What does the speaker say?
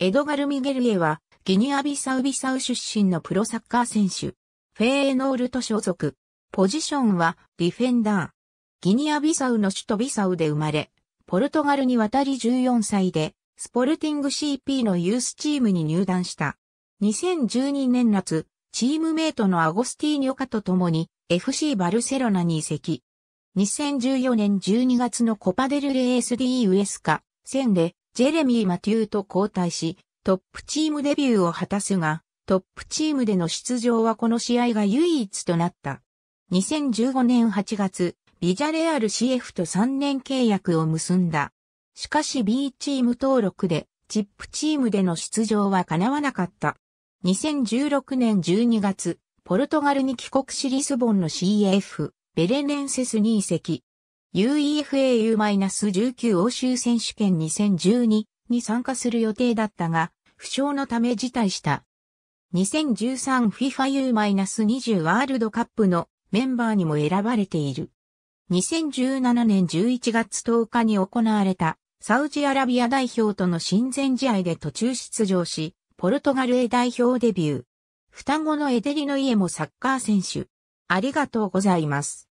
エドガル・ミゲルエは、ギニアビサウビサウ出身のプロサッカー選手。フェーエノールと所属。ポジションは、ディフェンダー。ギニアビサウの首都ビサウで生まれ、ポルトガルに渡り14歳で、スポルティング CP のユースチームに入団した。2012年夏、チームメイトのアゴスティーニョカと共に FC バルセロナに移籍。2014年12月のコパデルレデ s d ウエスカ戦でジェレミー・マテューと交代し、トップチームデビューを果たすが、トップチームでの出場はこの試合が唯一となった。2015年8月、ビジャレアル CF と3年契約を結んだ。しかし B チーム登録で、チップチームでの出場は叶わなかった。2016年12月、ポルトガルに帰国しリスボンの CF、ベレネンセスに移籍。UEFA-19 u 欧州選手権2012に参加する予定だったが、負傷のため辞退した。2013FIFA U-20 ワールドカップのメンバーにも選ばれている。2017年11月10日に行われたサウジアラビア代表との親善試合で途中出場し、ポルトガルへ代表デビュー。双子のエデリの家もサッカー選手。ありがとうございます。